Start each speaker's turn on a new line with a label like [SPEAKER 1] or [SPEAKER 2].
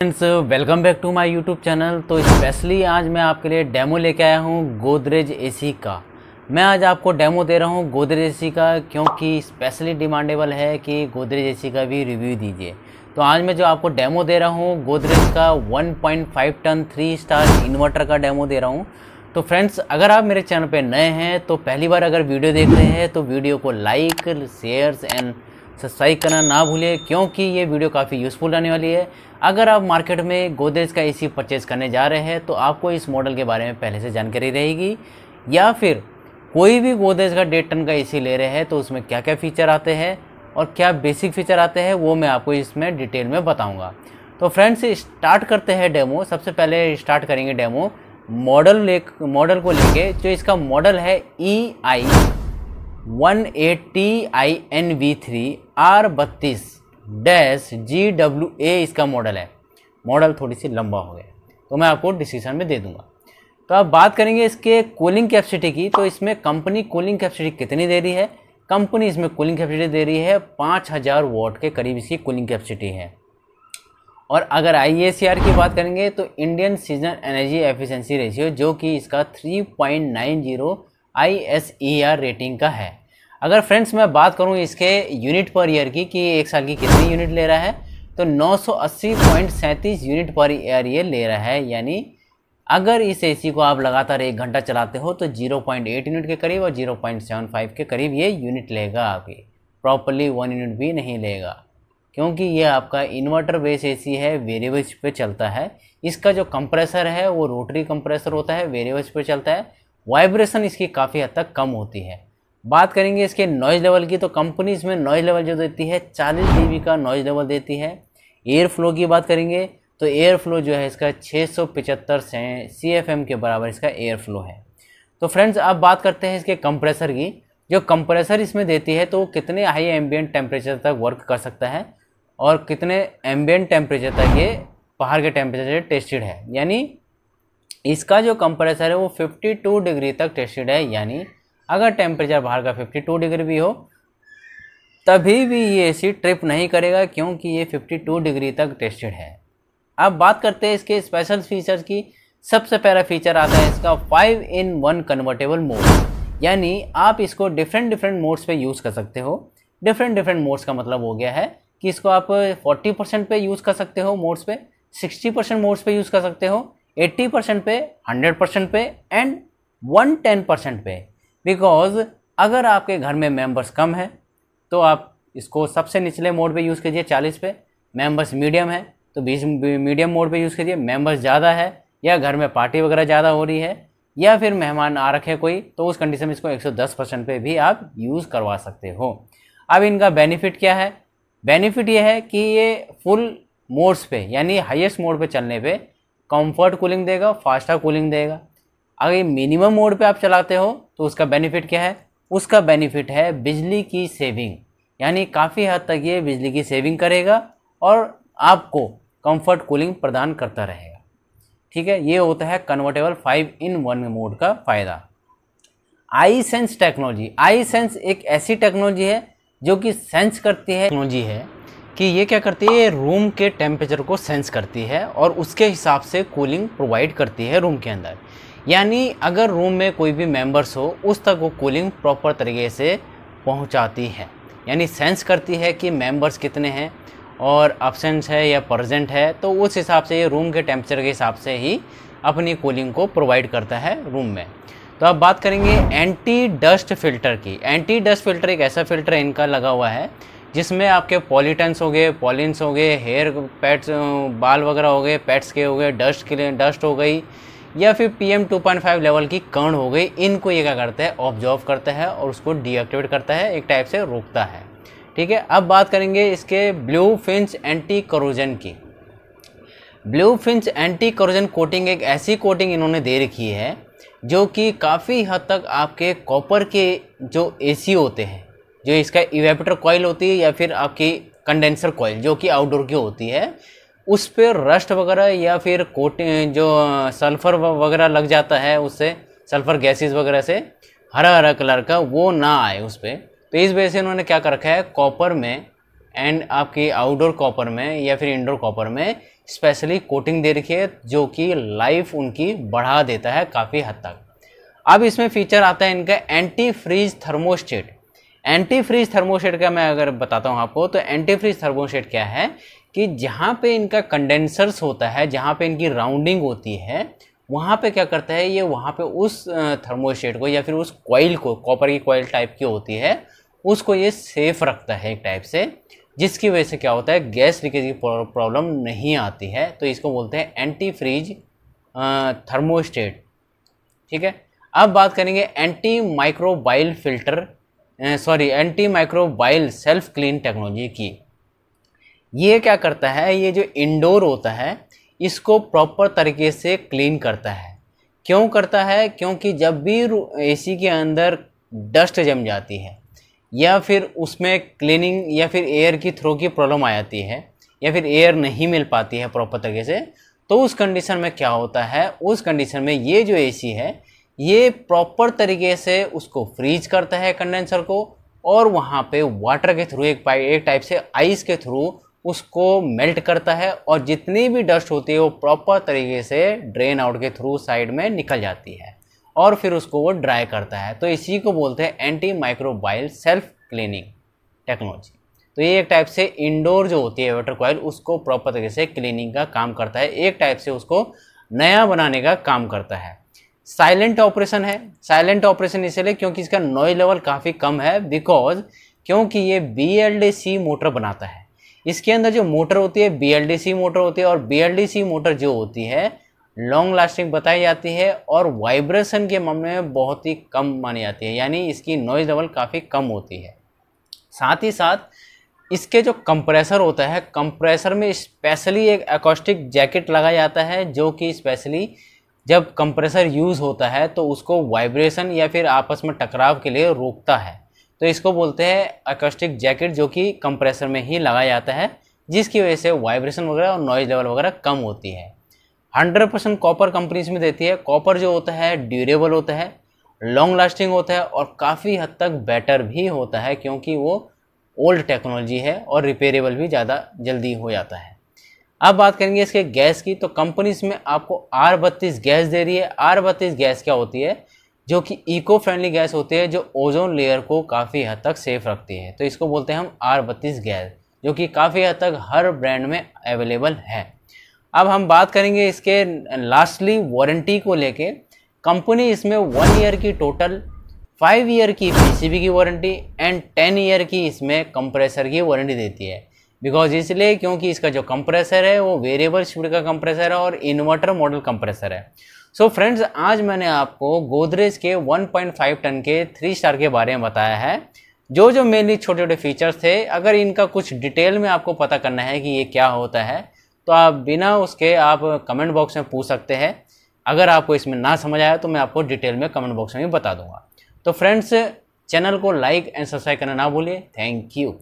[SPEAKER 1] friends welcome back to my YouTube channel तो specially आज मैं आपके लिए डेमो लेके आया हूँ गोदरेज एसी का मैं आज आपको डेमो दे रहा हूँ गोदरेज एसी का क्योंकि स्पेशली डिमांडेबल है कि गोदरेज एसी का भी रिव्यू दीजिए तो आज मैं जो आपको डेमो दे रहा हूँ गोदरेज का 1.5 टन थ्री स्टार इन्वर्टर का डेमो दे रहा हूँ तो फ्रेंड्स अगर आप मेरे चैनल पर नए हैं तो पहली बार अगर वीडियो देख रहे हैं तो वीडियो को लाइक शेयर्स एंड सब्सक्राइब करना ना भूलें क्योंकि ये वीडियो काफ़ी यूज़फुल रहने वाली है अगर आप मार्केट में गोदरेज का एसी परचेज करने जा रहे हैं तो आपको इस मॉडल के बारे में पहले से जानकारी रहेगी या फिर कोई भी गोदरेज का डेढ़ टन का ए ले रहे हैं तो उसमें क्या क्या फ़ीचर आते हैं और क्या बेसिक फ़ीचर आते हैं वो मैं आपको इसमें डिटेल में बताऊँगा तो फ्रेंड्स स्टार्ट करते हैं डेमो सबसे पहले स्टार्ट करेंगे डेमो मॉडल ले मॉडल को लेके जो इसका मॉडल है E e I one A T I N V three R बत्तीस डैश जी डब्ल्यू ए इसका मॉडल है मॉडल थोड़ी सी लंबा हो गया तो मैं आपको डिस्क्रिप्शन में दे दूंगा तो अब बात करेंगे इसके कूलिंग कैपेसिटी की तो इसमें कंपनी कूलिंग कैपेसिटी कितनी दे रही है कंपनी इसमें कूलिंग कैपेसिटी दे रही है पाँच हज़ार वॉट के करीब इसकी कूलिंग कैपेसिटी है और अगर आई e की बात करेंगे तो Indian season energy efficiency ratio जो कि इसका 3.90 पॉइंट रेटिंग का है अगर फ्रेंड्स मैं बात करूँ इसके यूनिट पर ईयर की कि एक साल की कितनी यूनिट ले रहा है तो नौ यूनिट पर ईयर ये ले रहा है यानी अगर इस एसी को आप लगातार एक घंटा चलाते हो तो 0.8 यूनिट के करीब और 0.75 के करीब ये यूनिट लेगा आपकी प्रॉपरली वन यूनिट भी नहीं लेगा क्योंकि ये आपका इन्वर्टर बेस एसी है वेरिएबल्स पे चलता है इसका जो कंप्रेसर है वो रोटरी कंप्रेसर होता है वेरिएबल्स पे चलता है वाइब्रेशन इसकी काफ़ी हद तक कम होती है बात करेंगे इसके नॉइज़ लेवल की तो कंपनी इसमें नॉइज़ लेवल जो देती है चालीस डी का नॉइज़ लेवल देती है एयर फ्लो की बात करेंगे तो एयर फ्लो जो है इसका छः सौ पिचहत्तर सी एफ एम के बराबर इसका एयर फ्लो है तो फ्रेंड्स अब बात करते हैं इसके कंप्रेसर की जो कंप्रेसर इसमें देती है तो कितने हाई एम्बियन टेम्परेचर तक वर्क कर सकता है और कितने एम्बियन टेम्परेचर तक ये बाहर के टेम्परेचर टेस्टेड है यानी इसका जो कंप्रेसर है वो 52 डिग्री तक टेस्टेड है यानी अगर टेम्परेचर बाहर का 52 डिग्री भी हो तभी भी ये सी ट्रिप नहीं करेगा क्योंकि ये 52 डिग्री तक टेस्टेड है अब बात करते हैं इसके स्पेशल फीचर्स की सबसे पहला फीचर आता है इसका five in one convertible mode यानी आप इसको डिफरेंट डिफरेंट मोड्स पे यूज़ कर सकते हो डिफरेंट डिफरेंट मोड्स का मतलब हो गया है कि इसको आप 40 परसेंट पे यूज़ कर सकते हो मोड्स पे 60 परसेंट मोड्स पे यूज़ कर सकते हो 80 परसेंट पे 100 परसेंट पे एंड 110 परसेंट पे बिकॉज अगर आपके घर में मेंबर्स कम हैं तो आप इसको सबसे निचले मोड पे यूज़ कीजिए 40 पे मेंबर्स मीडियम है तो 20 मीडियम मोड पे यूज़ कीजिए मेंबर्स ज़्यादा है या घर में पार्टी वगैरह ज़्यादा हो रही है या फिर मेहमान आ रखे कोई तो उस कंडीशन में इसको 110 परसेंट पर भी आप यूज़ करवा सकते हो अब इनका बेनिफिट क्या है बेनिफिट ये है कि ये फुल मोड्स पे यानी हाईएस्ट मोड पे चलने पे कंफर्ट कूलिंग देगा फास्टा कूलिंग देगा अगर ये मिनिमम मोड पे आप चलाते हो तो उसका बेनिफिट क्या है उसका बेनिफिट है बिजली की सेविंग यानी काफ़ी हद तक ये बिजली की सेविंग करेगा और आपको कंफर्ट कूलिंग प्रदान करता रहेगा ठीक है ये होता है convertible five in one mode का फ़ायदा I sense technology I sense एक ऐसी टेक्नोलॉजी है जो कि सेंस करती है टेक्नोलॉजी है कि ये क्या करती है रूम के टेम्परेचर को सेंस करती है और उसके हिसाब से कूलिंग प्रोवाइड करती है रूम के अंदर यानी अगर रूम में कोई भी मेंबर्स हो उस तक वो कूलिंग प्रॉपर तरीके से पहुंचाती है यानी सेंस करती है कि मेंबर्स कितने हैं और अब्सेंस है या प्रजेंट है तो उस हिसाब से ये रूम के टेम्परेचर के हिसाब से ही अपनी कूलिंग को प्रोवाइड करता है रूम में तो अब बात करेंगे एंटी डस्ट फिल्टर की एंटी डस्ट फिल्टर एक ऐसा फिल्टर इनका लगा हुआ है जिसमें आपके पॉलीटन्स हो गए पॉलिन्स हो गए हेयर पैट्स बाल वगैरह हो गए पैट्स के हो गए डस्ट के लिए डस्ट हो गई या फिर P M two point five level की कर्ण हो गई इनको ये क्या करता है ऑब्जॉर्व करता है और उसको डीएक्टिवेट करता है एक टाइप से रोकता है ठीक है अब बात करेंगे इसके ब्लू फिंच एंटी करोजन की blue fin anti corrosion coating एक ऐसी कोटिंग इन्होंने दे रखी है जो कि काफ़ी हद तक आपके कॉपर के जो ए होते हैं जो इसका इवेपेटर कॉयल होती है या फिर आपकी कंडेंसर कॉयल जो कि आउटडोर की होती है उस पर रस्ट वगैरह या फिर कोट जो सल्फ़र वगैरह लग जाता है उससे सल्फ़र गैसेस वगैरह से हरा हरा कलर का वो ना आए उस पर तो इस वजह से उन्होंने क्या कर रखा है कॉपर में एंड आपकी आउटडोर कॉपर में या फिर इंडोर कॉपर में स्पेशली कोटिंग दे रखी है जो कि लाइफ उनकी बढ़ा देता है काफ़ी हद तक अब इसमें फीचर आता है इनका anti freeze thermostat anti freeze thermostat का मैं अगर बताता हूँ आपको तो एंटी फ्रीज थर्मोस्टेट क्या है कि जहाँ पे इनका कंडेंसर्स होता है जहाँ पे इनकी राउंडिंग होती है वहाँ पे क्या करता है ये वहाँ पे उस थर्मोस्टेट को या फिर उस कॉइल को कॉपर की कॉइल टाइप की होती है उसको ये सेफ रखता है एक टाइप से जिसकी वजह से क्या होता है गैस लीकेज की प्रॉब्लम नहीं आती है तो इसको बोलते हैं एंटी फ्रीज थर्मोस्टेट ठीक है अब बात करेंगे anti microbial filter sorry anti microbial self clean technology की ये क्या करता है ये जो इंडोर होता है इसको प्रॉपर तरीके से क्लीन करता है क्यों करता है क्योंकि जब भी एसी के अंदर डस्ट जम जाती है या फिर उसमें क्लीनिंग या फिर एयर की थ्रो की प्रॉब्लम आ जाती है या फिर एयर नहीं मिल पाती है प्रॉपर तरीके से तो उस कंडीशन में क्या होता है उस कंडीशन में ये जो एसी है ये प्रॉपर तरीके से उसको फ्रीज करता है कंडेंसर को और वहाँ पे वाटर के थ्रू एक एक टाइप से आइस के थ्रू उसको मेल्ट करता है और जितनी भी डस्ट होती है वो प्रॉपर तरीके से ड्रेन आउट के थ्रू साइड में निकल जाती है और फिर उसको वो ड्राई करता है तो इसी को बोलते हैं anti microbial self cleaning technology तो ये एक टाइप से इंडोर जो होती है वाटर कॉयल उसको प्रॉपर तरीके से क्लीनिंग का काम करता है एक टाइप से उसको नया बनाने का काम करता है साइलेंट ऑपरेशन है साइलेंट ऑपरेशन इसलिए क्योंकि इसका नॉइज लेवल काफ़ी कम है बिकॉज क्योंकि ये बी मोटर बनाता है इसके अंदर जो मोटर होती है बी मोटर होती है और बी मोटर जो होती है लॉन्ग लास्टिंग बताई जाती है और वाइब्रेशन के मामले में बहुत ही कम मानी जाती है यानी इसकी नॉइज लेवल काफ़ी कम होती है साथ ही साथ इसके जो कंप्रेसर होता है कंप्रेसर में स्पेशली एक एकॉस्टिक जैकेट लगाया जाता है जो कि स्पेशली जब कंप्रेसर यूज़ होता है तो उसको वाइब्रेशन या फिर आपस में टकराव के लिए रोकता है तो इसको बोलते हैं अकोस्टिक जैकेट जो कि कंप्रेसर में ही लगाया जाता है जिसकी वजह से वाइब्रेशन वगैरह और नॉइज लेवल वगैरह कम होती है हंड्रेड परसेंट कॉपर कंपनीज में देती है कॉपर जो होता है ड्यूरेबल होता है लॉन्ग लास्टिंग होता है और काफ़ी हद तक बेटर भी होता है क्योंकि वो ओल्ड टेक्नोलॉजी है और रिपेयरेबल भी ज़्यादा जल्दी हो जाता है अब बात करेंगे इसके गैस की तो कंपनीज में आपको आर बत्तीस गैस दे रही है आर बत्तीस गैस क्या होती है जो कि इको फ्रेंडली गैस होती है जो ओजोन लेयर को काफ़ी हद तक सेफ रखती है तो इसको बोलते हैं हम आर बत्तीस गैस जो कि काफ़ी हद तक हर ब्रांड में अवेलेबल है अब हम बात करेंगे इसके लास्टली वारंटी को लेके कंपनी इसमें वन ईयर की टोटल फाइव ईयर की पीसीबी की वारंटी एंड टेन ईयर की इसमें कंप्रेसर की वारंटी देती है बिकॉज इसलिए क्योंकि इसका जो कंप्रेसर है वो वेरिएबल स्पीड का कंप्रेसर है और इन्वर्टर मॉडल कंप्रेसर है सो so फ्रेंड्स आज मैंने आपको गोदरेज के 1.5 टन के थ्री स्टार के बारे में बताया है जो जो मेनली छोटे छोटे फीचर्स थे अगर इनका कुछ डिटेल में आपको पता करना है कि ये क्या होता है तो आप बिना उसके आप कमेंट बॉक्स में पूछ सकते हैं अगर आपको इसमें ना समझ आया तो मैं आपको डिटेल में कमेंट बॉक्स में भी बता दूंगा तो फ्रेंड्स चैनल को लाइक एंड सब्सक्राइब करना ना भूलिए थैंक यू